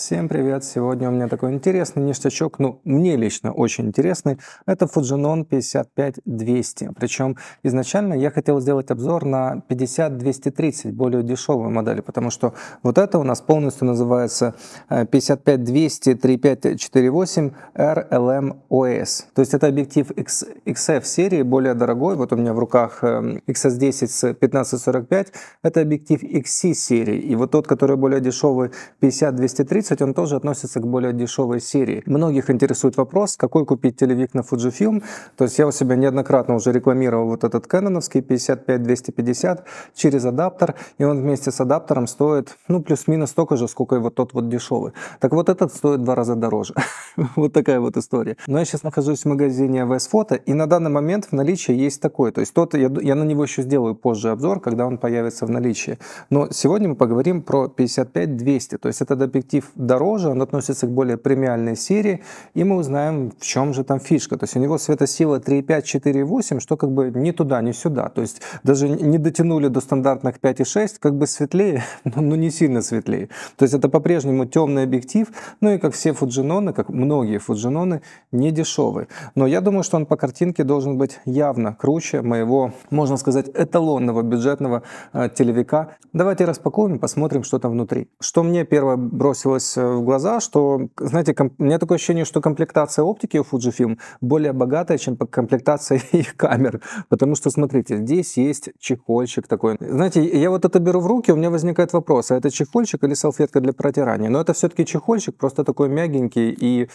Всем привет! Сегодня у меня такой интересный ништячок, ну, мне лично очень интересный. Это Fujinon 55200. Причем изначально я хотел сделать обзор на 50230, более дешевую модель, потому что вот это у нас полностью называется 55200 3548 RLM OS. То есть это объектив XF серии, более дорогой. Вот у меня в руках э, XS10 с 1545. Это объектив XC серии. И вот тот, который более дешевый 50230, кстати, он тоже относится к более дешевой серии. Многих интересует вопрос, какой купить телевик на Fujifilm. То есть я у себя неоднократно уже рекламировал вот этот Кэноновский 55-250 через адаптер, и он вместе с адаптером стоит, ну, плюс-минус столько же, сколько и вот тот вот дешевый. Так вот этот стоит в два раза дороже. вот такая вот история. Но я сейчас нахожусь в магазине VS Photo, и на данный момент в наличии есть такой. То есть тот, я, я на него еще сделаю позже обзор, когда он появится в наличии. Но сегодня мы поговорим про 55-200, то есть этот объектив дороже, он относится к более премиальной серии, и мы узнаем, в чем же там фишка. То есть у него светосила 3,5, 4,8, что как бы ни туда, ни сюда. То есть даже не дотянули до стандартных 5,6, как бы светлее, но, не сильно светлее. То есть это по-прежнему темный объектив, ну и как все фуджиноны, как многие фуджиноны, не дешевый. Но я думаю, что он по картинке должен быть явно круче моего, можно сказать, эталонного бюджетного э, телевика. Давайте распакуем и посмотрим, что там внутри. Что мне первое бросилось бросилось э, в глаза, что, знаете, комп... у меня такое ощущение, что комплектация оптики у Fujifilm более богатая, чем комплектация их камер. Потому что, смотрите, здесь есть чехольчик такой. Знаете, я вот это беру в руки, у меня возникает вопрос, а это чехольчик или салфетка для протирания? Но это все-таки чехольчик, просто такой мягенький и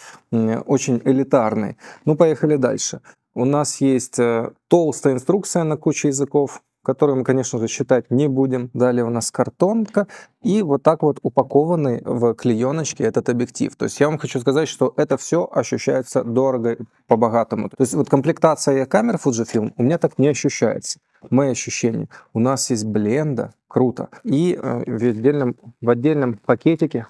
очень элитарный. Ну, поехали дальше. У нас есть э, толстая инструкция на куче языков которые мы, конечно же, считать не будем. Далее у нас картонка и вот так вот упакованный в клееночке этот объектив. То есть я вам хочу сказать, что это все ощущается дорого по-богатому. То есть вот комплектация камер Fujifilm у меня так не ощущается. Мои ощущения. У нас есть бленда, круто. И э, в отдельном, в отдельном пакетике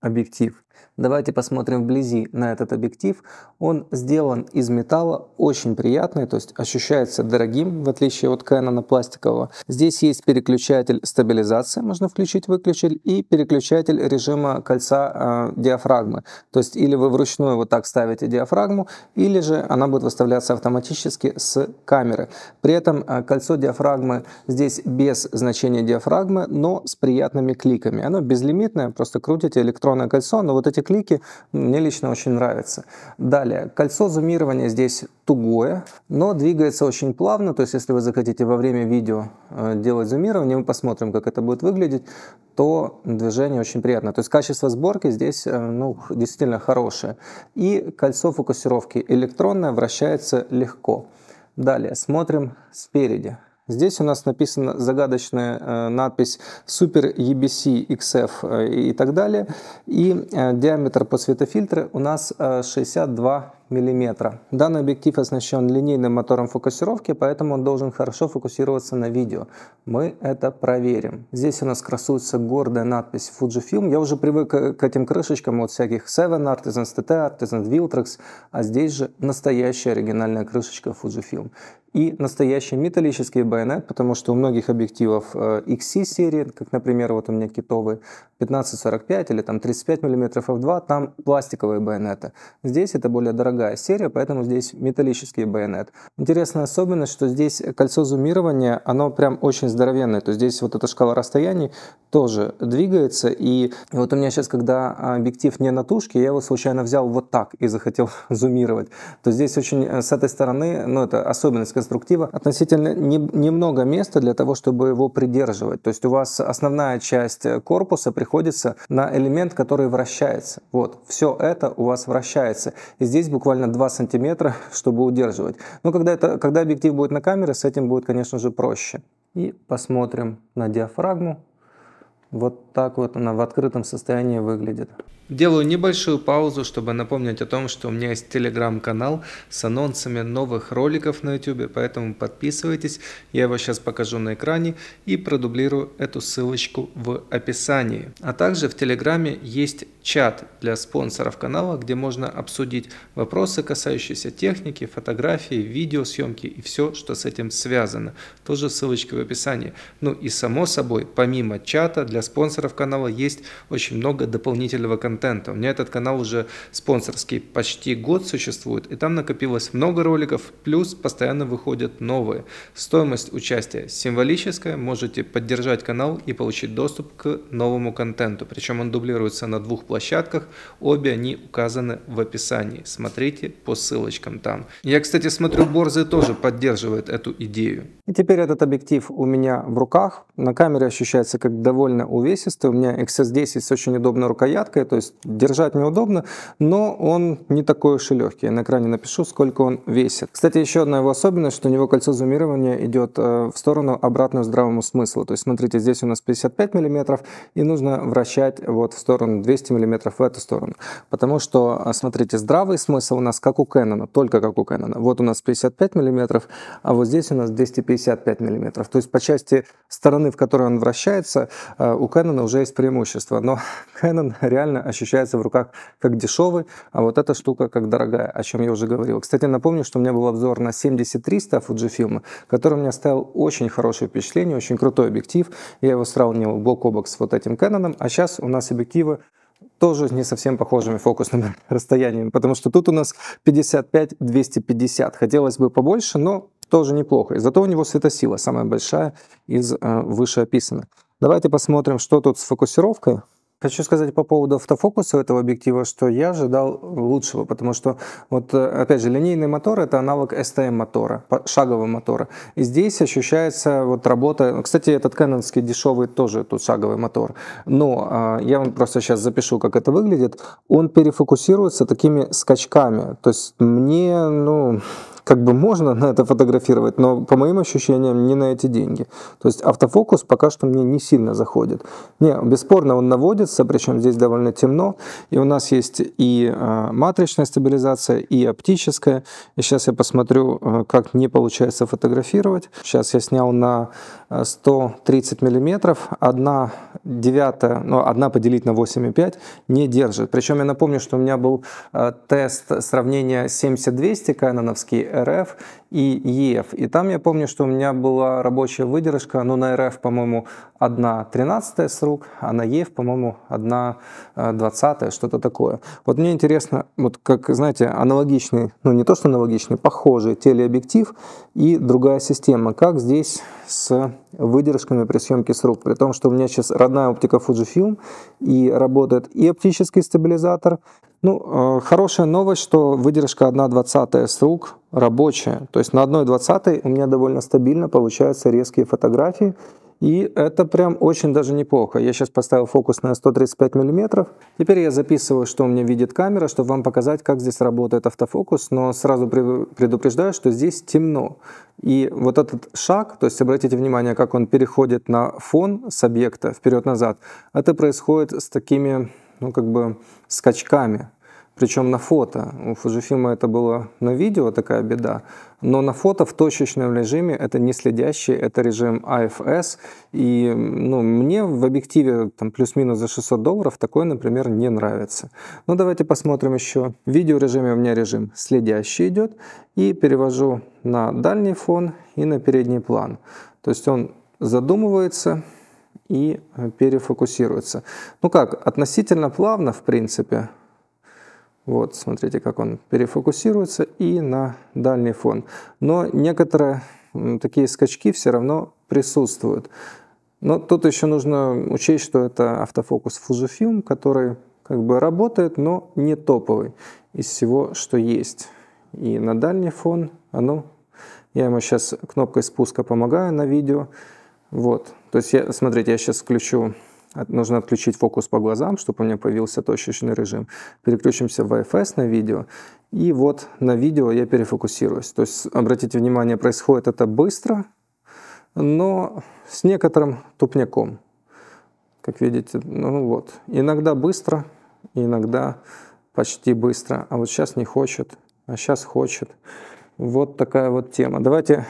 объектив. Давайте посмотрим вблизи на этот объектив. Он сделан из металла, очень приятный, то есть ощущается дорогим, в отличие от Canon пластикового. Здесь есть переключатель стабилизации, можно включить-выключить, и переключатель режима кольца э, диафрагмы. То есть или вы вручную вот так ставите диафрагму, или же она будет выставляться автоматически с камеры. При этом э, кольцо диафрагмы здесь без значения диафрагмы, но с приятными кликами. Оно безлимитное, просто крутите электронное кольцо, но вот вот эти клики мне лично очень нравятся. Далее, кольцо зумирования здесь тугое, но двигается очень плавно, то есть если вы захотите во время видео э, делать зумирование, мы посмотрим, как это будет выглядеть, то движение очень приятно. То есть качество сборки здесь э, ну, действительно хорошее. И кольцо фокусировки электронное вращается легко. Далее смотрим спереди. Здесь у нас написана загадочная э, надпись Super EBC XF и так далее. И э, диаметр по светофильтра у нас 62 э, мм. Данный объектив оснащен линейным мотором фокусировки, поэтому он должен хорошо фокусироваться на видео. Мы это проверим. Здесь у нас красуется гордая надпись Fujifilm. Я уже привык к этим крышечкам от всяких Seven, Artisans TT, Artisans Viltrex, а здесь же настоящая оригинальная крышечка Fujifilm и настоящий металлический байонет, потому что у многих объективов э, XC серии, как, например, вот у меня китовый 15-45 или там 35 мм f2, там пластиковые байонеты. Здесь это более дорогая другая серия, поэтому здесь металлический байонет. Интересная особенность, что здесь кольцо зумирования, оно прям очень здоровенное, то есть здесь вот эта шкала расстояний тоже двигается, и вот у меня сейчас, когда объектив не на тушке, я его случайно взял вот так и захотел зумировать, то здесь очень э, с этой стороны, ну это особенность конструктива, относительно не, немного места для того, чтобы его придерживать, то есть у вас основная часть корпуса приходится на элемент, который вращается, вот, все это у вас вращается, и здесь буквально буквально 2 сантиметра, чтобы удерживать. Но когда, это, когда объектив будет на камере, с этим будет, конечно же, проще. И посмотрим на диафрагму. Вот так вот она в открытом состоянии выглядит. Делаю небольшую паузу, чтобы напомнить о том, что у меня есть телеграм-канал с анонсами новых роликов на YouTube, поэтому подписывайтесь. Я его сейчас покажу на экране и продублирую эту ссылочку в описании. А также в телеграме есть чат для спонсоров канала, где можно обсудить вопросы, касающиеся техники, фотографии, видеосъемки и все, что с этим связано. Тоже ссылочка в описании. Ну и само собой, помимо чата для спонсоров канала есть очень много дополнительного контента. У меня этот канал уже спонсорский почти год существует, и там накопилось много роликов, плюс постоянно выходят новые. Стоимость участия символическая, можете поддержать канал и получить доступ к новому контенту. Причем он дублируется на двух площадках, обе они указаны в описании. Смотрите по ссылочкам там. Я, кстати, смотрю, Борзы тоже поддерживает эту идею. И теперь этот объектив у меня в руках. На камере ощущается как довольно увесистый, у меня XS10 с очень удобной рукояткой, то есть держать неудобно, но он не такой уж и легкий. Я на экране напишу, сколько он весит. Кстати, еще одна его особенность, что у него кольцо зумирования идет э, в сторону обратную здравому смыслу. То есть смотрите, здесь у нас 55 мм, и нужно вращать вот в сторону 200 мм в эту сторону. Потому что, э, смотрите, здравый смысл у нас как у Canon, только как у Canon. Вот у нас 55 мм, а вот здесь у нас 255 мм. То есть по части стороны, в которой он вращается, э, у Canon уже есть преимущество, но Canon реально ощущается в руках как дешевый, а вот эта штука как дорогая, о чем я уже говорил. Кстати, напомню, что у меня был обзор на 70-300 Fujifilm, который мне оставил очень хорошее впечатление, очень крутой объектив. Я его сравнивал бок о бок с вот этим Canon, а сейчас у нас объективы тоже не совсем похожими фокусными расстояниями, потому что тут у нас 55-250. Хотелось бы побольше, но тоже неплохо. И зато у него светосила самая большая из э, вышеописанных. Давайте посмотрим, что тут с фокусировкой. Хочу сказать по поводу автофокуса этого объектива, что я ожидал лучшего, потому что, вот э, опять же, линейный мотор — это аналог STM-мотора, шагового мотора. И здесь ощущается вот работа... Кстати, этот канонский дешевый тоже тут шаговый мотор. Но а, я вам просто сейчас запишу, как это выглядит. Он перефокусируется такими скачками. То есть мне, ну, как бы можно на это фотографировать, но по моим ощущениям не на эти деньги. То есть автофокус пока что мне не сильно заходит. Не, бесспорно он наводится, причем здесь довольно темно, и у нас есть и а, матричная стабилизация, и оптическая. И сейчас я посмотрю, а, как не получается фотографировать. Сейчас я снял на 130 а, миллиметров, одна девятая, ну, одна поделить на 8,5 не держит. Причем я напомню, что у меня был тест сравнения 70-200 каноновский РФ и ЕФ. И там я помню, что у меня была рабочая выдержка, ну, на РФ, по-моему, 1 13 срок, а на ЕФ, по-моему, 1 20 э, что-то такое. Вот мне интересно, вот как, знаете, аналогичный, ну, не то что аналогичный, похожий телеобъектив и другая система. Как здесь с выдержками при съемке с рук? При том, что у меня сейчас родная оптика Fujifilm, и работает и оптический стабилизатор, ну, э, хорошая новость, что выдержка 1.20 с рук рабочая. То есть на 1,20 у меня довольно стабильно получаются резкие фотографии. И это прям очень даже неплохо. Я сейчас поставил фокус на 135 мм. Теперь я записываю, что у меня видит камера, чтобы вам показать, как здесь работает автофокус. Но сразу предупреждаю, что здесь темно. И вот этот шаг, то есть обратите внимание, как он переходит на фон с объекта вперед-назад, это происходит с такими, ну как бы, скачками причем на фото. У Фужифима это было на видео такая беда, но на фото в точечном режиме это не следящий, это режим AFS, а и ну, мне в объективе там плюс-минус за 600 долларов такой, например, не нравится. Но ну, давайте посмотрим еще. В видеорежиме у меня режим следящий идет, и перевожу на дальний фон и на передний план. То есть он задумывается, и э, перефокусируется. Ну как, относительно плавно, в принципе, вот, смотрите, как он перефокусируется и на дальний фон. Но некоторые такие скачки все равно присутствуют. Но тут еще нужно учесть, что это автофокус Fujifilm, который как бы работает, но не топовый из всего, что есть. И на дальний фон оно... А ну, я ему сейчас кнопкой спуска помогаю на видео. Вот. То есть, я, смотрите, я сейчас включу Нужно отключить фокус по глазам, чтобы у меня появился точечный режим. Переключимся в IFS на видео. И вот на видео я перефокусируюсь. То есть, обратите внимание, происходит это быстро, но с некоторым тупняком. Как видите, ну вот. Иногда быстро, иногда почти быстро. А вот сейчас не хочет, а сейчас хочет. Вот такая вот тема. Давайте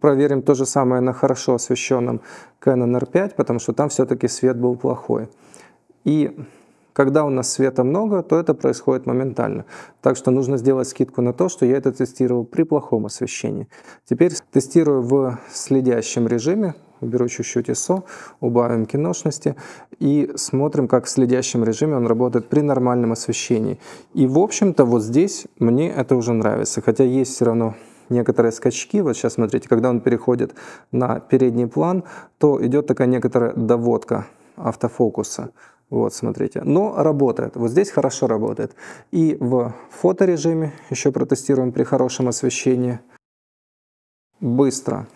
проверим то же самое на хорошо освещенном Canon R5, потому что там все-таки свет был плохой. И когда у нас света много, то это происходит моментально. Так что нужно сделать скидку на то, что я это тестировал при плохом освещении. Теперь тестирую в следящем режиме. Уберу чуть-чуть ISO, убавим киношности и смотрим, как в следящем режиме он работает при нормальном освещении. И, в общем-то, вот здесь мне это уже нравится. Хотя есть все равно некоторые скачки. Вот сейчас смотрите, когда он переходит на передний план, то идет такая некоторая доводка автофокуса. Вот, смотрите. Но работает. Вот здесь хорошо работает. И в фоторежиме еще протестируем при хорошем освещении. Быстро.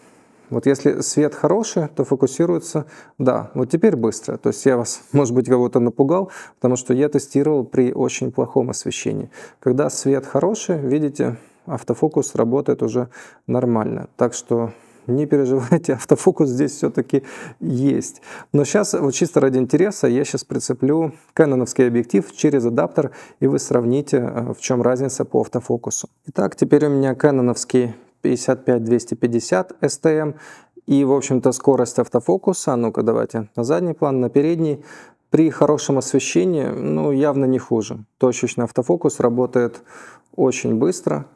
Вот если свет хороший, то фокусируется, да, вот теперь быстро. То есть я вас, может быть, кого-то напугал, потому что я тестировал при очень плохом освещении. Когда свет хороший, видите, автофокус работает уже нормально. Так что не переживайте, автофокус здесь все-таки есть. Но сейчас, вот чисто ради интереса, я сейчас прицеплю кэноновский объектив через адаптер, и вы сравните, э, в чем разница по автофокусу. Итак, теперь у меня кэноновский 55-250 STM, эм. и, в общем-то, скорость автофокуса, а ну-ка, давайте на задний план, на передний, при хорошем освещении, ну, явно не хуже. Точечный автофокус работает очень быстро,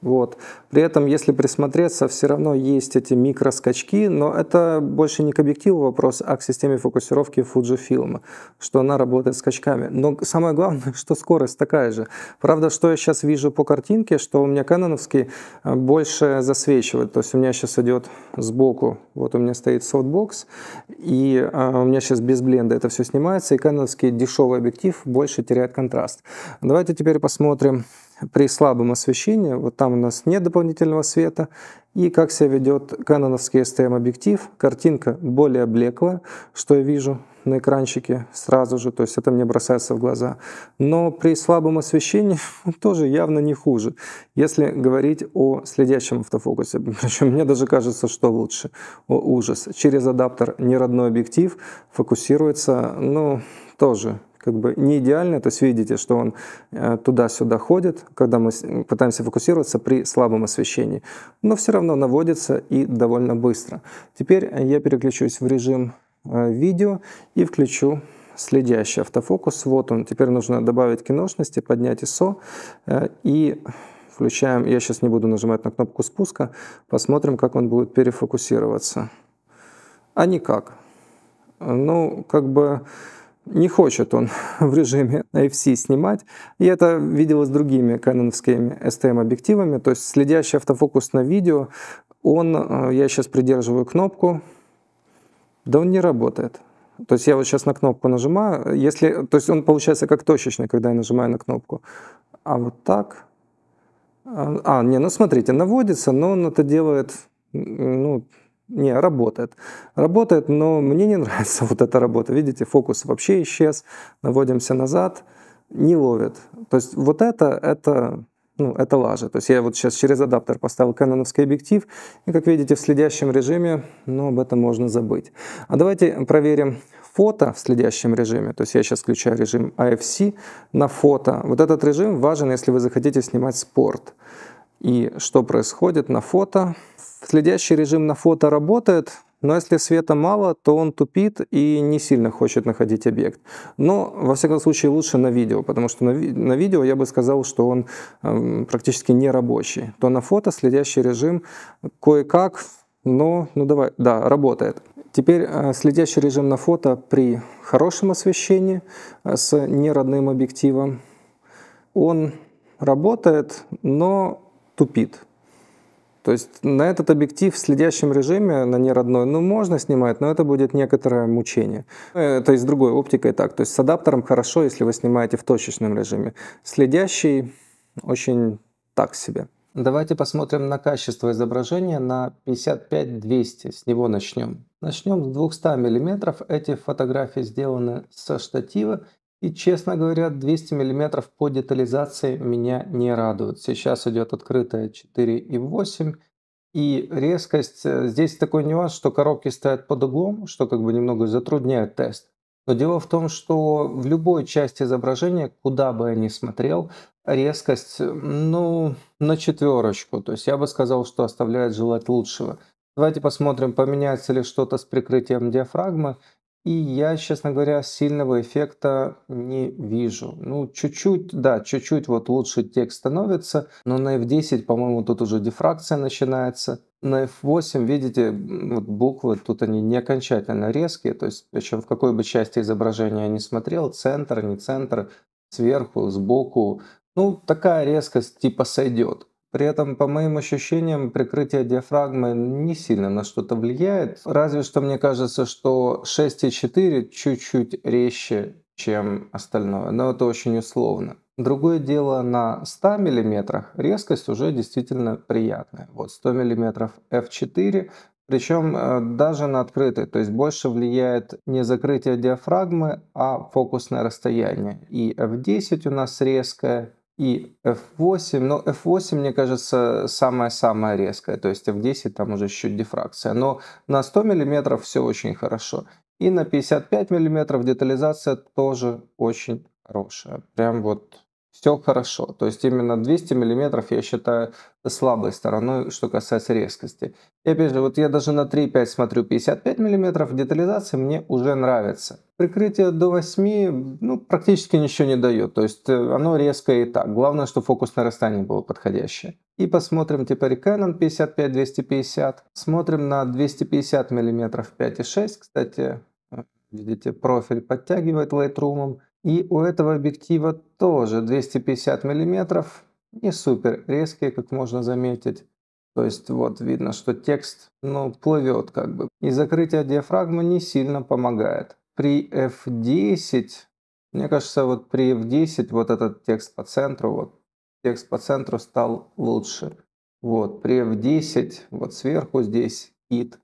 вот. При этом, если присмотреться, все равно есть эти микроскачки, но это больше не к объективу вопрос, а к системе фокусировки Fujifilm, что она работает скачками. Но самое главное, что скорость такая же. Правда, что я сейчас вижу по картинке, что у меня каноновский э, больше засвечивает. То есть у меня сейчас идет сбоку, вот у меня стоит софтбокс, и э, у меня сейчас без бленда это все снимается, и каноновский дешевый объектив больше теряет контраст. Давайте теперь посмотрим при слабом освещении, вот там у нас нет дополнительного света, и как себя ведет каноновский STM-объектив, картинка более блеклая, что я вижу на экранчике сразу же, то есть это мне бросается в глаза. Но при слабом освещении тоже явно не хуже, если говорить о следящем автофокусе. Причем мне даже кажется, что лучше. О, ужас. Через адаптер неродной объектив фокусируется, ну, тоже как бы не идеально, то есть видите, что он э, туда-сюда ходит, когда мы пытаемся фокусироваться при слабом освещении, но все равно наводится и довольно быстро. Теперь я переключусь в режим э, видео и включу следящий автофокус. Вот он. Теперь нужно добавить киношности, поднять ISO э, и включаем. Я сейчас не буду нажимать на кнопку спуска. Посмотрим, как он будет перефокусироваться. А никак. Ну, как бы не хочет он в режиме IFC снимать. Я это видел с другими каноновскими STM-объективами. То есть следящий автофокус на видео, он, э, я сейчас придерживаю кнопку, да он не работает. То есть я вот сейчас на кнопку нажимаю, если, то есть он получается как точечный, когда я нажимаю на кнопку. А вот так, а, а не, ну смотрите, наводится, но он это делает, ну, не, работает. Работает, но мне не нравится вот эта работа. Видите, фокус вообще исчез. Наводимся назад, не ловит. То есть вот это, это, ну, это лажа. То есть я вот сейчас через адаптер поставил каноновский объектив, и, как видите, в следящем режиме, но ну, об этом можно забыть. А давайте проверим фото в следящем режиме, то есть я сейчас включаю режим AFC а на фото. Вот этот режим важен, если вы захотите снимать спорт. И что происходит на фото? Следящий режим на фото работает, но если света мало, то он тупит и не сильно хочет находить объект. Но, во всяком случае, лучше на видео, потому что на, ви на видео я бы сказал, что он э, практически не рабочий. То на фото следящий режим кое-как, но, ну давай, да, работает. Теперь э, следящий режим на фото при хорошем освещении э, с неродным объективом. Он работает, но тупит. То есть на этот объектив в следящем режиме, на неродной, ну, можно снимать, но это будет некоторое мучение. Это и с другой оптикой так. То есть с адаптером хорошо, если вы снимаете в точечном режиме. Следящий очень так себе. Давайте посмотрим на качество изображения на 55-200. С него начнем. Начнем с 200 мм. Эти фотографии сделаны со штатива и, честно говоря, 200 мм по детализации меня не радует. Сейчас идет открытая 4,8 и резкость. Э, здесь такой нюанс, что коробки стоят под углом, что как бы немного затрудняет тест. Но дело в том, что в любой части изображения, куда бы я ни смотрел, резкость, э, ну, на четверочку. То есть я бы сказал, что оставляет желать лучшего. Давайте посмотрим, поменяется ли что-то с прикрытием диафрагмы. И я, честно говоря, сильного эффекта не вижу. Ну, чуть-чуть, да, чуть-чуть вот лучше текст становится, но на F10, по-моему, тут уже дифракция начинается. На F8, видите, вот буквы тут они не окончательно резкие, то есть причем в какой бы части изображения я не смотрел, центр, не центр, сверху, сбоку, ну, такая резкость типа сойдет. При этом, по моим ощущениям, прикрытие диафрагмы не сильно на что-то влияет. Разве что мне кажется, что 6,4 чуть-чуть резче, чем остальное. Но это очень условно. Другое дело, на 100 мм резкость уже действительно приятная. Вот 100 мм f4, причем даже на открытой, то есть больше влияет не закрытие диафрагмы, а фокусное расстояние. И f10 у нас резкое, и F8. Но F8, мне кажется, самая-самая резкая. То есть F10 там уже чуть дифракция. Но на 100 мм все очень хорошо. И на 55 мм детализация тоже очень хорошая. Прям вот все хорошо. То есть именно 200 мм я считаю слабой стороной, что касается резкости. И опять же, вот я даже на 3.5 смотрю 55 мм, детализация мне уже нравится. Прикрытие до 8 ну, практически ничего не дает. То есть э, оно резкое и так. Главное, что фокус нарастания было подходящее. И посмотрим теперь Canon 55-250. Смотрим на 250 мм 5.6. Кстати, э, видите, профиль подтягивает Lightroom. И у этого объектива тоже 250 мм. Не супер резкие, как можно заметить. То есть вот видно, что текст ну, плывет как бы. И закрытие диафрагмы не сильно помогает при F10, мне кажется, вот при F10 вот этот текст по центру, вот текст по центру стал лучше. Вот, при F10, вот сверху здесь it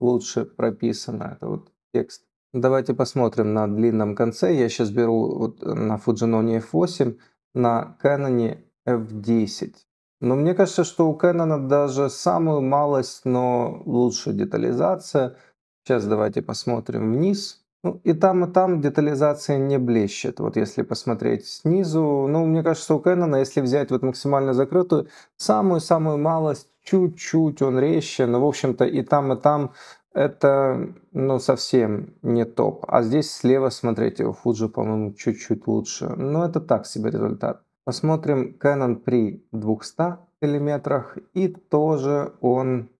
лучше прописано, это вот текст. Давайте посмотрим на длинном конце. Я сейчас беру вот на Fujinon F8, на Canon F10. Но мне кажется, что у Canon даже самую малость, но лучше детализация. Сейчас давайте посмотрим вниз. Ну, и там, и там детализация не блещет. Вот если посмотреть снизу, ну, мне кажется, у Кэнона, если взять вот максимально закрытую, самую-самую малость, чуть-чуть он резче, но, в общем-то, и там, и там это, ну, совсем не топ. А здесь слева, смотрите, у Fuji, по-моему, чуть-чуть лучше. Но это так себе результат. Посмотрим Canon при 200 миллиметрах. И тоже он,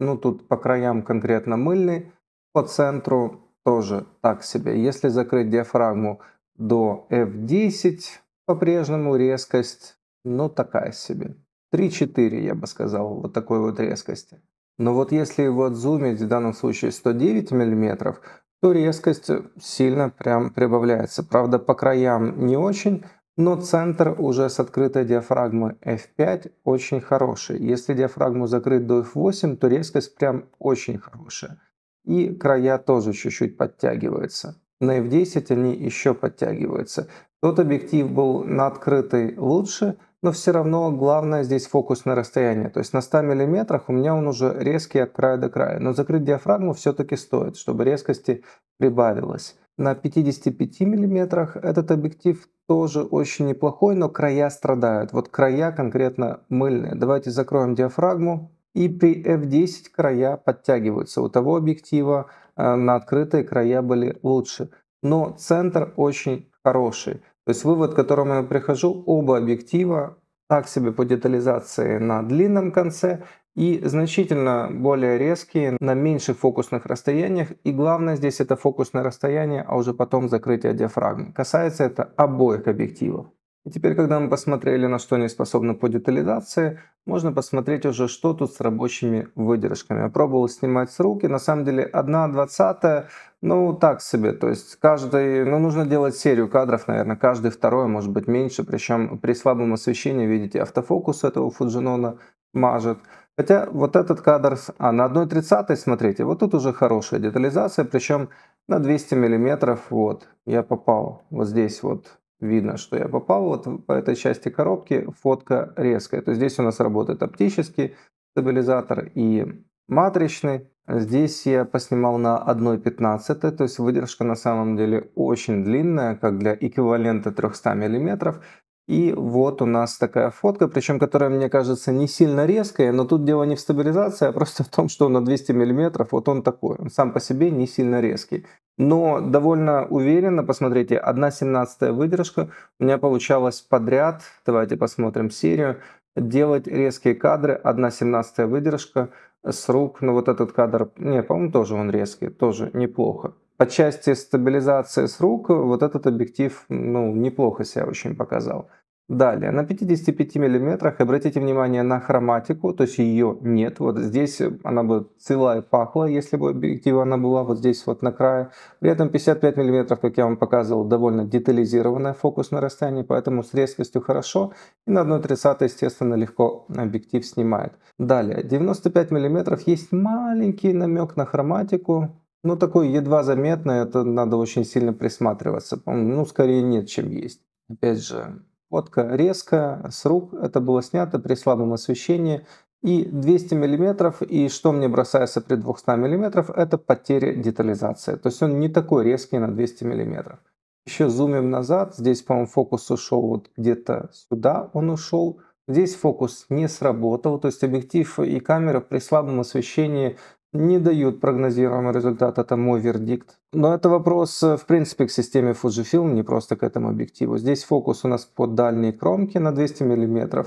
ну, тут по краям конкретно мыльный, по центру тоже так себе. Если закрыть диафрагму до F10, по-прежнему резкость, ну такая себе. 3-4, я бы сказал, вот такой вот резкости. Но вот если его отзумить, в данном случае 109 мм, то резкость сильно прям прибавляется. Правда, по краям не очень, но центр уже с открытой диафрагмы F5 очень хороший. Если диафрагму закрыть до F8, то резкость прям очень хорошая. И края тоже чуть-чуть подтягиваются. На F10 они еще подтягиваются. Тот объектив был на открытый лучше, но все равно главное здесь фокус на расстояние. То есть на 100 мм у меня он уже резкий от края до края. Но закрыть диафрагму все-таки стоит, чтобы резкости прибавилось. На 55 мм этот объектив тоже очень неплохой, но края страдают. Вот края конкретно мыльные. Давайте закроем диафрагму, и при f10 края подтягиваются. У того объектива э, на открытые края были лучше. Но центр очень хороший. То есть вывод, к которому я прихожу, оба объектива так себе по детализации на длинном конце и значительно более резкие на меньших фокусных расстояниях. И главное здесь это фокусное расстояние, а уже потом закрытие диафрагмы. Касается это обоих объективов. И теперь, когда мы посмотрели, на что не способны по детализации, можно посмотреть уже, что тут с рабочими выдержками. Я пробовал снимать с руки, на самом деле 1 двадцатая, ну так себе, то есть каждый, ну нужно делать серию кадров, наверное, каждый второй, может быть меньше, причем при слабом освещении, видите, автофокус этого Фуджинона мажет. Хотя вот этот кадр, а на 1.30, смотрите, вот тут уже хорошая детализация, причем на 200 миллиметров, вот, я попал вот здесь вот видно, что я попал вот по этой части коробки, фотка резкая. То есть здесь у нас работает оптический стабилизатор и матричный. Здесь я поснимал на 1.15, то есть выдержка на самом деле очень длинная, как для эквивалента 300 мм. И вот у нас такая фотка, причем которая, мне кажется, не сильно резкая, но тут дело не в стабилизации, а просто в том, что он на 200 мм, вот он такой, он сам по себе не сильно резкий но довольно уверенно, посмотрите, 1.17 выдержка у меня получалась подряд, давайте посмотрим серию, делать резкие кадры, 1.17 выдержка с рук, Но ну, вот этот кадр, не, по-моему, тоже он резкий, тоже неплохо. По части стабилизации с рук вот этот объектив ну, неплохо себя очень показал. Далее, на 55 мм обратите внимание на хроматику, то есть ее нет. Вот здесь она бы целая пахла, если бы объектива она была вот здесь вот на крае. При этом 55 мм, как я вам показывал, довольно детализированное фокусное расстояние, поэтому с резкостью хорошо. И на 1.30, естественно, легко объектив снимает. Далее, 95 мм есть маленький намек на хроматику, ну, такой едва заметный, это надо очень сильно присматриваться. Ну, скорее нет, чем есть. Опять же, Фотка резко, с рук, это было снято при слабом освещении. И 200 мм, и что мне бросается при 200 мм, это потеря детализации. То есть он не такой резкий на 200 мм. Еще зумим назад, здесь, по-моему, фокус ушел вот где-то сюда, он ушел. Здесь фокус не сработал, то есть объектив и камера при слабом освещении не дают прогнозируемый результат, это мой вердикт. Но это вопрос, э, в принципе, к системе Fujifilm, не просто к этому объективу. Здесь фокус у нас по дальней кромке на 200 мм,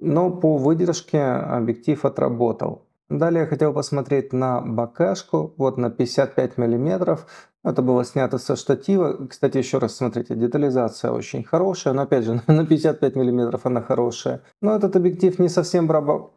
но по выдержке объектив отработал. Далее я хотел посмотреть на бакешку, вот на 55 мм. Это было снято со штатива. Кстати, еще раз смотрите, детализация очень хорошая, но опять же, на 55 мм она хорошая. Но этот объектив не совсем браба...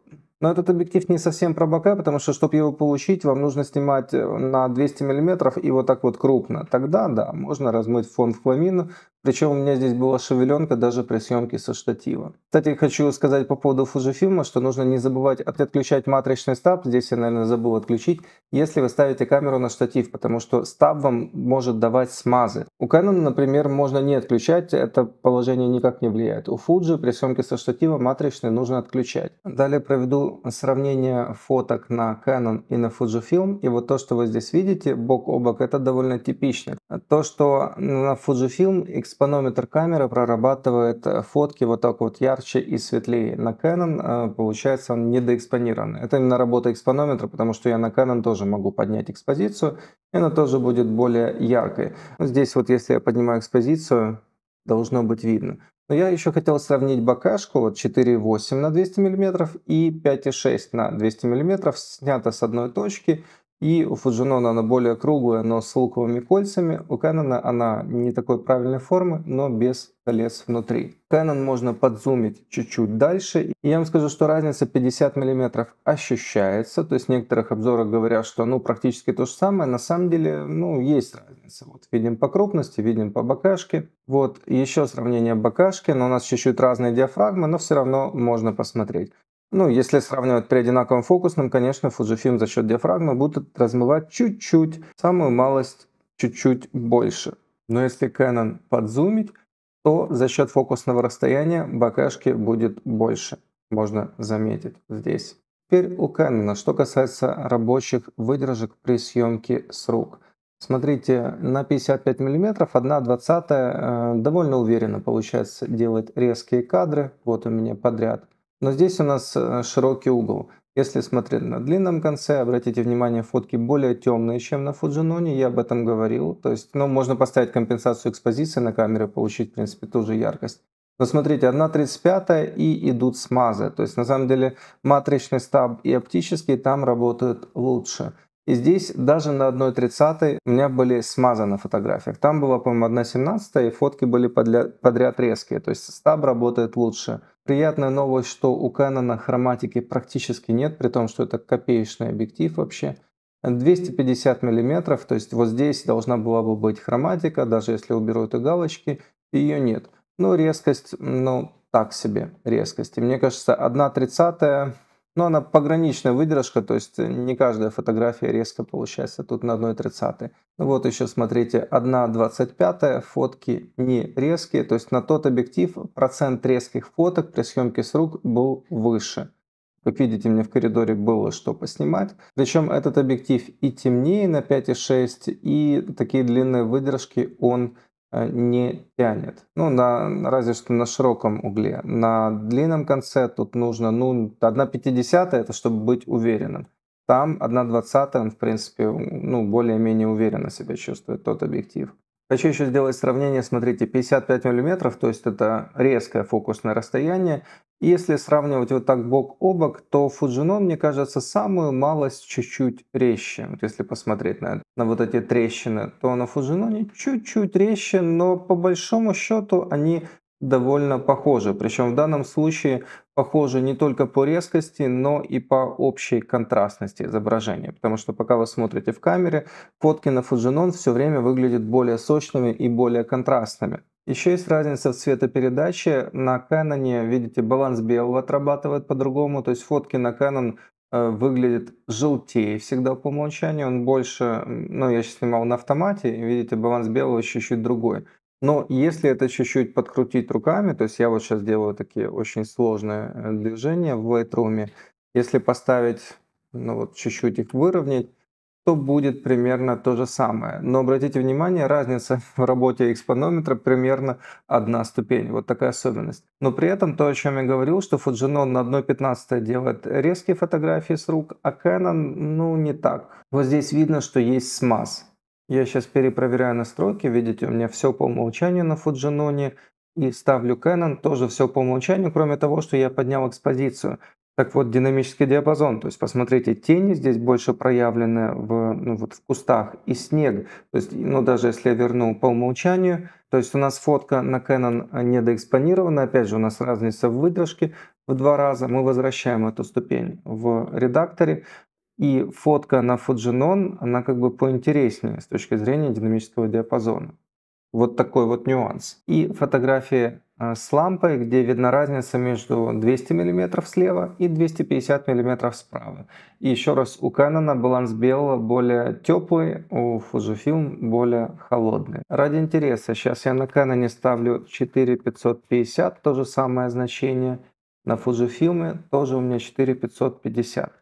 Но этот объектив не совсем про бока, потому что, чтобы его получить, вам нужно снимать э, на 200 мм и вот так вот крупно. Тогда, да, можно размыть фон в хламину, причем у меня здесь была шевеленка даже при съемке со штатива. Кстати, хочу сказать по поводу Fujifilm, что нужно не забывать отключать матричный стаб. Здесь я, наверное, забыл отключить, если вы ставите камеру на штатив, потому что стаб вам может давать смазы. У Canon, например, можно не отключать, это положение никак не влияет. У Fuji при съемке со штатива матричный нужно отключать. Далее проведу сравнение фоток на Canon и на Fujifilm. И вот то, что вы здесь видите, бок о бок, это довольно типично. То, что на Fujifilm X экспонометр камеры прорабатывает э, фотки вот так вот ярче и светлее. На Canon э, получается он недоэкспонирован. Это именно работа экспонометра, потому что я на Canon тоже могу поднять экспозицию, и она тоже будет более яркой. Ну, здесь вот если я поднимаю экспозицию, должно быть видно. Но я еще хотел сравнить бакашку вот 4,8 на 200 мм и 5,6 на 200 мм, снято с одной точки. И у Фуджинона она более круглая, но с луковыми кольцами. У Кэнона она не такой правильной формы, но без колец внутри. Кэнон можно подзумить чуть-чуть дальше. И я вам скажу, что разница 50 мм ощущается. То есть в некоторых обзорах говорят, что ну практически то же самое. На самом деле, ну есть разница. Вот видим по крупности, видим по бокашке. Вот еще сравнение бокашки. Но у нас чуть-чуть разные диафрагмы, но все равно можно посмотреть. Ну, если сравнивать при одинаковом фокусном, конечно, Fujifilm за счет диафрагмы будет размывать чуть-чуть, самую малость чуть-чуть больше. Но если Canon подзумить, то за счет фокусного расстояния бокашки будет больше. Можно заметить здесь. Теперь у Canon, что касается рабочих выдержек при съемке с рук. Смотрите, на 55 мм 1 20 э, довольно уверенно получается делать резкие кадры. Вот у меня подряд. Но здесь у нас э, широкий угол. Если смотреть на длинном конце, обратите внимание, фотки более темные, чем на Фуджиноне, я об этом говорил. То есть, ну, можно поставить компенсацию экспозиции на камеру, получить, в принципе, ту же яркость. Но смотрите, 1.35 и идут смазы. То есть, на самом деле, матричный стаб и оптический там работают лучше. И здесь даже на 1.30 у меня были смазы на фотографиях. Там была, по-моему, 1.17 и фотки были подряд резкие. То есть, стаб работает лучше. Приятная новость, что у Canon хроматики практически нет, при том, что это копеечный объектив вообще. 250 мм, то есть вот здесь должна была бы быть хроматика, даже если уберу эти галочки, ее нет. Но ну, резкость, ну, так себе резкости. Мне кажется, 1 тридцатая. Но она пограничная выдержка, то есть э, не каждая фотография резко получается тут на 1,30. Ну вот еще смотрите, 1,25 фотки не резкие, то есть на тот объектив процент резких фоток при съемке с рук был выше. Как видите, мне в коридоре было что поснимать. Причем этот объектив и темнее на 5,6, и такие длинные выдержки он Э, не тянет. Ну, на, разве что на широком угле. На длинном конце тут нужно, ну, 1,50 это чтобы быть уверенным. Там 1,20 он, в принципе, ну, более-менее уверенно себя чувствует, тот объектив. Хочу еще сделать сравнение, смотрите, 55 мм, то есть это резкое фокусное расстояние, если сравнивать вот так бок о бок, то Фуджинон, мне кажется, самую малость чуть-чуть резче. Вот если посмотреть на, на вот эти трещины, то на они чуть-чуть резче, но по большому счету они довольно похожи. Причем в данном случае похожи не только по резкости, но и по общей контрастности изображения. Потому что пока вы смотрите в камере, фотки на Фуджинон все время выглядят более сочными и более контрастными. Еще есть разница в цветопередаче. На Canon, видите, баланс белого отрабатывает по-другому. То есть фотки на Canon э, выглядят желтее всегда по умолчанию. Он больше, ну я сейчас снимал на автомате, видите, баланс белого чуть-чуть другой. Но если это чуть-чуть подкрутить руками, то есть я вот сейчас делаю такие очень сложные э, движения в Lightroom, если поставить, ну вот чуть-чуть их выровнять, то будет примерно то же самое. Но обратите внимание, разница в работе экспонометра примерно одна ступень. Вот такая особенность. Но при этом то, о чем я говорил, что Fujinon на 1.15 делает резкие фотографии с рук, а Canon, ну, не так. Вот здесь видно, что есть смаз. Я сейчас перепроверяю настройки, видите, у меня все по умолчанию на Fujinnon, и ставлю Canon, тоже все по умолчанию, кроме того, что я поднял экспозицию. Так вот, динамический диапазон, то есть посмотрите, тени здесь больше проявлены в, ну, вот в кустах и снег. То есть, ну, даже если я верну по умолчанию, то есть у нас фотка на Canon недоэкспонирована, опять же, у нас разница в выдержке в два раза, мы возвращаем эту ступень в редакторе, и фотка на Fujinon, она как бы поинтереснее с точки зрения динамического диапазона. Вот такой вот нюанс. И фотографии Э, с лампой, где видна разница между 200 мм слева и 250 мм справа. И еще раз, у Canon баланс белого более теплый, у Fujifilm более холодный. Ради интереса, сейчас я на Canon ставлю 4550, то же самое значение. На Fujifilm тоже у меня 4550.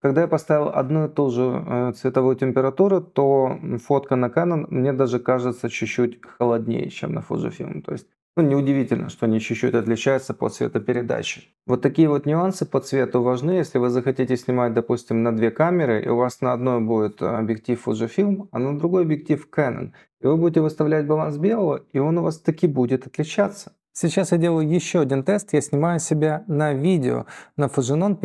Когда я поставил одну и ту же э, цветовую температуру, то фотка на Canon мне даже кажется чуть-чуть холоднее, чем на Fujifilm. То есть ну, неудивительно, что они чуть-чуть отличаются по цветопередаче. Вот такие вот нюансы по цвету важны, если вы захотите снимать, допустим, на две камеры, и у вас на одной будет э, объектив Fujifilm, а на другой объектив Canon. И вы будете выставлять баланс белого, и он у вас таки будет отличаться. Сейчас я делаю еще один тест, я снимаю себя на видео на Fujinon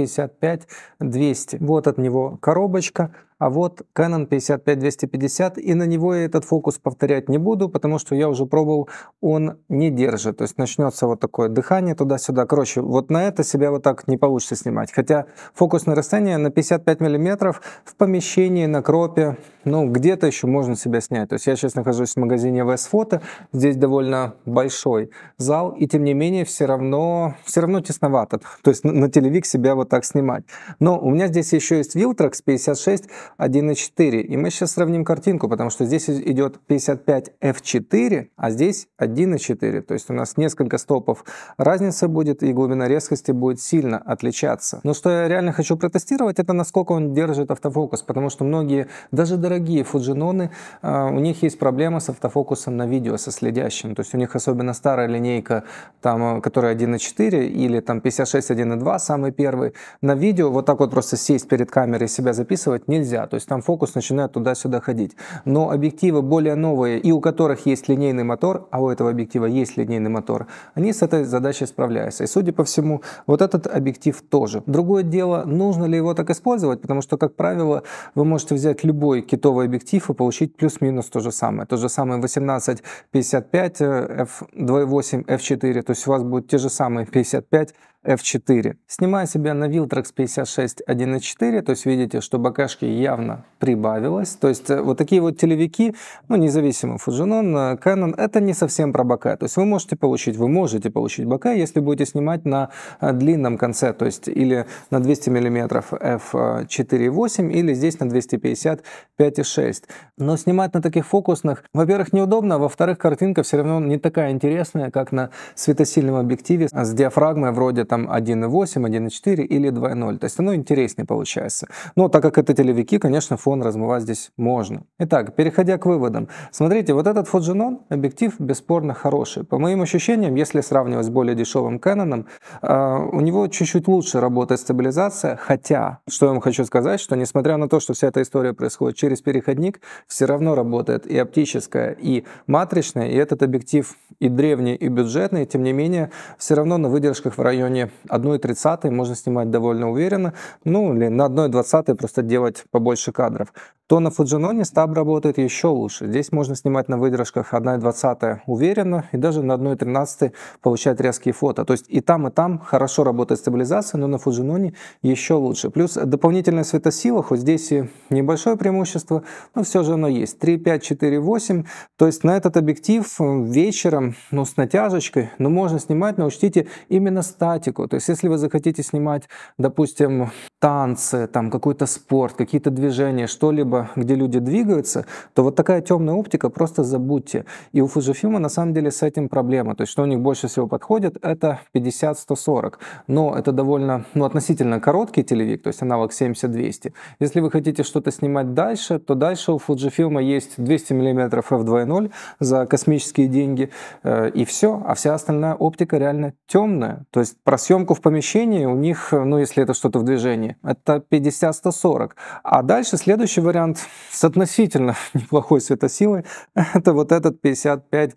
55/200. Вот от него коробочка, а вот Canon 55-250, и на него я этот фокус повторять не буду, потому что я уже пробовал, он не держит. То есть начнется вот такое дыхание туда-сюда. Короче, вот на это себя вот так не получится снимать. Хотя фокус на расстояние на 55 мм в помещении, на кропе, ну где-то еще можно себя снять. То есть я сейчас нахожусь в магазине VS Photo, здесь довольно большой зал, и тем не менее все равно, все равно тесновато. То есть на, на телевик себя вот так снимать. Но у меня здесь еще есть Viltrax 56, 1.4. И мы сейчас сравним картинку, потому что здесь идет 55 f4, а здесь 1.4. То есть у нас несколько стопов разница будет, и глубина резкости будет сильно отличаться. Но что я реально хочу протестировать, это насколько он держит автофокус, потому что многие, даже дорогие фуджиноны, а, у них есть проблема с автофокусом на видео, со следящим. То есть у них особенно старая линейка, там, э, которая 1.4 или там 56 1.2, самый первый, на видео вот так вот просто сесть перед камерой и себя записывать нельзя нельзя. То есть там фокус начинает туда-сюда ходить. Но объективы более новые, и у которых есть линейный мотор, а у этого объектива есть линейный мотор, они с этой задачей справляются. И судя по всему, вот этот объектив тоже. Другое дело, нужно ли его так использовать, потому что, как правило, вы можете взять любой китовый объектив и получить плюс-минус то же самое. То же самое 18-55, f2.8, f4, то есть у вас будут те же самые 55, F4. Снимаю себя на Viltrax 56 1.4, то есть видите, что бакашки явно прибавилось. То есть э, вот такие вот телевики, ну независимо Fujinon, э, Canon, это не совсем про бока. То есть вы можете получить, вы можете получить бока, если будете снимать на э, длинном конце, то есть или на 200 мм f4.8, или здесь на 250 5.6. Но снимать на таких фокусных, во-первых, неудобно, а во-вторых, картинка все равно не такая интересная, как на светосильном объективе с диафрагмой вроде там там 1.8, 1.4 или 2.0. То есть оно интереснее получается. Но так как это телевики, конечно, фон размывать здесь можно. Итак, переходя к выводам. Смотрите, вот этот Фуджинон объектив бесспорно хороший. По моим ощущениям, если сравнивать с более дешевым Canon, а, у него чуть-чуть лучше работает стабилизация, хотя, что я вам хочу сказать, что несмотря на то, что вся эта история происходит через переходник, все равно работает и оптическая, и матричная, и этот объектив и древний, и бюджетный, тем не менее, все равно на выдержках в районе уровне 1.30 можно снимать довольно уверенно, ну или на 1.20 просто делать побольше кадров то на фуджиноне стаб работает еще лучше. Здесь можно снимать на выдержках 1.20 уверенно и даже на 1.13 получать резкие фото. То есть и там, и там хорошо работает стабилизация, но на фуджиноне еще лучше. Плюс дополнительная светосила, хоть здесь и небольшое преимущество, но все же оно есть. 3, 5, 4, 8. То есть на этот объектив э, вечером, ну с натяжечкой, ну можно снимать, но учтите именно статику. То есть если вы захотите снимать, допустим, танцы, там какой-то спорт, какие-то движения, что-либо, небо, где люди двигаются, то вот такая темная оптика просто забудьте. И у Фужифима на самом деле с этим проблема. То есть что у них больше всего подходит, это 50-140. Но это довольно, ну, относительно короткий телевик, то есть аналог 70-200. Если вы хотите что-то снимать дальше, то дальше у Фуджифилма есть 200 мм f2.0 за космические деньги, э, и все. А вся остальная оптика реально темная. То есть про съемку в помещении у них, ну, если это что-то в движении, это 50-140. А дальше следующий вариант вариант с относительно неплохой светосилой — это вот этот 55-200.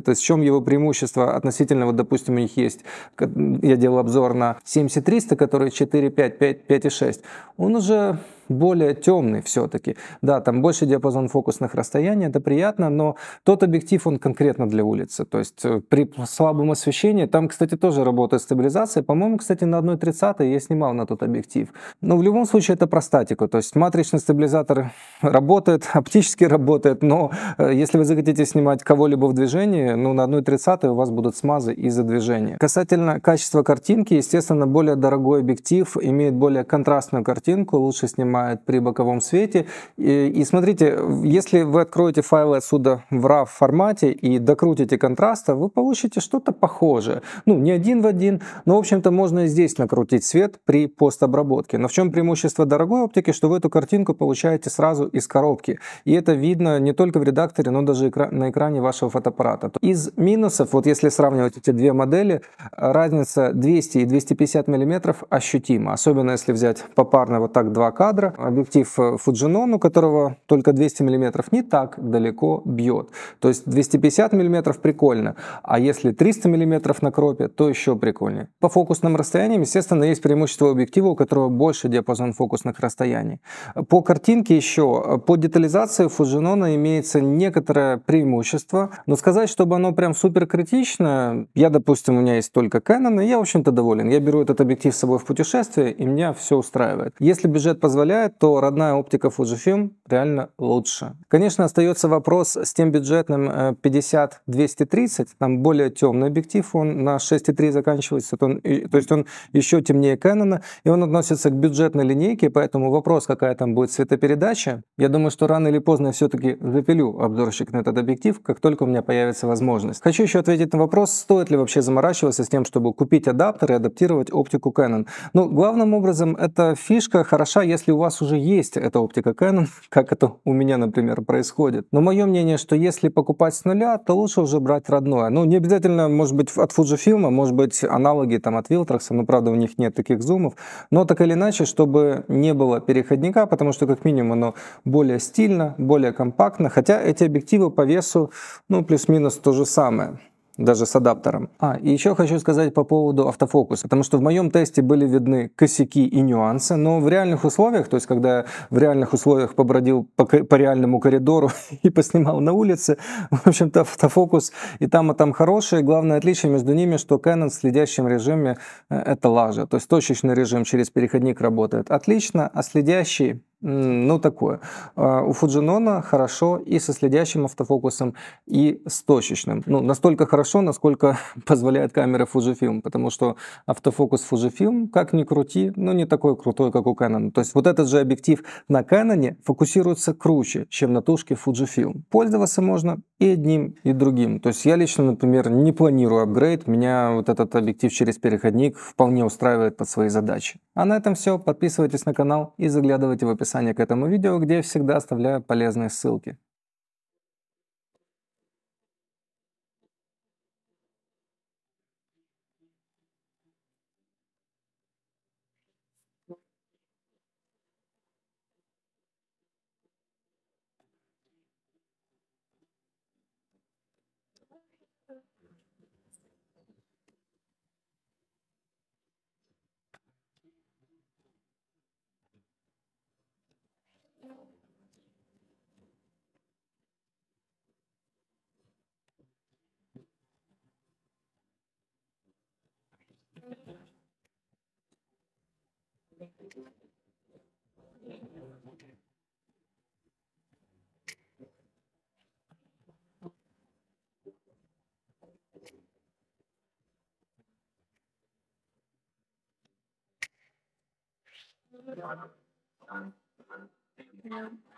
То есть в чем его преимущество относительно, вот допустим, у них есть, я делал обзор на 7300, который 4 5 5 4.5, 6 Он уже более темный все-таки. Да, там больше диапазон фокусных расстояний, это приятно, но тот объектив, он конкретно для улицы. То есть э, при слабом освещении, там, кстати, тоже работает стабилизация. По-моему, кстати, на 1.30 я снимал на тот объектив. Но в любом случае это про статику То есть матричный стабилизатор работает, оптически работает, но э, если вы захотите снимать кого-либо в движении, ну, на 1.30 у вас будут смазы из-за движения. Касательно качества картинки, естественно, более дорогой объектив имеет более контрастную картинку, лучше снимать снимает при боковом свете. И, и смотрите, если вы откроете файлы отсюда в RAW формате и докрутите контраста, вы получите что-то похожее. Ну, не один в один, но, в общем-то, можно и здесь накрутить свет при постобработке. Но в чем преимущество дорогой оптики, что вы эту картинку получаете сразу из коробки. И это видно не только в редакторе, но даже на экране вашего фотоаппарата. Из минусов, вот если сравнивать эти две модели, разница 200 и 250 мм ощутима. Особенно если взять попарно вот так два кадра, Александра, объектив Fujinon, э, у которого только 200 мм, не так далеко бьет. То есть 250 мм прикольно, а если 300 мм на кропе, то еще прикольнее. По фокусным расстояниям, естественно, есть преимущество объектива, у которого больше диапазон фокусных расстояний. По картинке еще, по детализации Фуджинона имеется некоторое преимущество, но сказать, чтобы оно прям супер критично, я, допустим, у меня есть только Canon, и я, в общем-то, доволен. Я беру этот объектив с собой в путешествие, и меня все устраивает. Если бюджет позволяет, позволяет, то родная оптика Fujifilm реально лучше. Конечно, остается вопрос с тем бюджетным 50-230, э, там более темный объектив, он на 6,3 заканчивается, то, он, то есть он еще темнее Canon, и он относится к бюджетной линейке, поэтому вопрос, какая там будет цветопередача, я думаю, что рано или поздно я все-таки запилю обзорщик на этот объектив, как только у меня появится возможность. Хочу еще ответить на вопрос, стоит ли вообще заморачиваться с тем, чтобы купить адаптер и адаптировать оптику Canon. Ну, главным образом, эта фишка хороша, если у вас уже есть эта оптика Canon, как это у меня, например, происходит. Но мое мнение, что если покупать с нуля, то лучше уже брать родное. Ну, не обязательно, может быть, от Fujifilm, а может быть, аналоги там от Viltrax, но, правда, у них нет таких зумов. Но так или иначе, чтобы не было переходника, потому что, как минимум, оно более стильно, более компактно, хотя эти объективы по весу, ну, плюс-минус то же самое даже с адаптером. А, и еще хочу сказать по поводу автофокуса, потому что в моем тесте были видны косяки и нюансы, но в реальных условиях, то есть когда я в реальных условиях побродил по, по реальному коридору и поснимал на улице, в общем-то автофокус и там, и там хорошие. Главное отличие между ними, что Canon в следящем режиме э, это лажа, то есть точечный режим через переходник работает отлично, а следящий ну, такое. А, у Фуджинона хорошо и со следящим автофокусом, и с точечным. Ну, настолько хорошо, насколько позволяет камера Fujifilm, потому что автофокус Fujifilm, как ни крути, но ну, не такой крутой, как у Canon. То есть вот этот же объектив на Canon фокусируется круче, чем на тушке Fujifilm. Пользоваться можно и одним, и другим. То есть я лично, например, не планирую апгрейд, меня вот этот объектив через переходник вполне устраивает под свои задачи. А на этом все. Подписывайтесь на канал и заглядывайте в описание описании к этому видео, где я всегда оставляю полезные ссылки.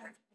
No.